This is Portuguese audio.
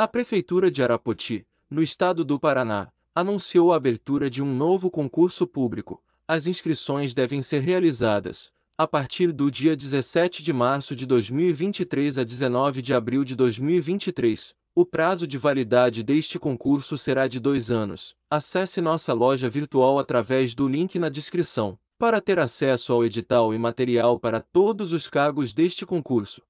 A Prefeitura de Arapoti, no estado do Paraná, anunciou a abertura de um novo concurso público. As inscrições devem ser realizadas, a partir do dia 17 de março de 2023 a 19 de abril de 2023. O prazo de validade deste concurso será de dois anos. Acesse nossa loja virtual através do link na descrição, para ter acesso ao edital e material para todos os cargos deste concurso.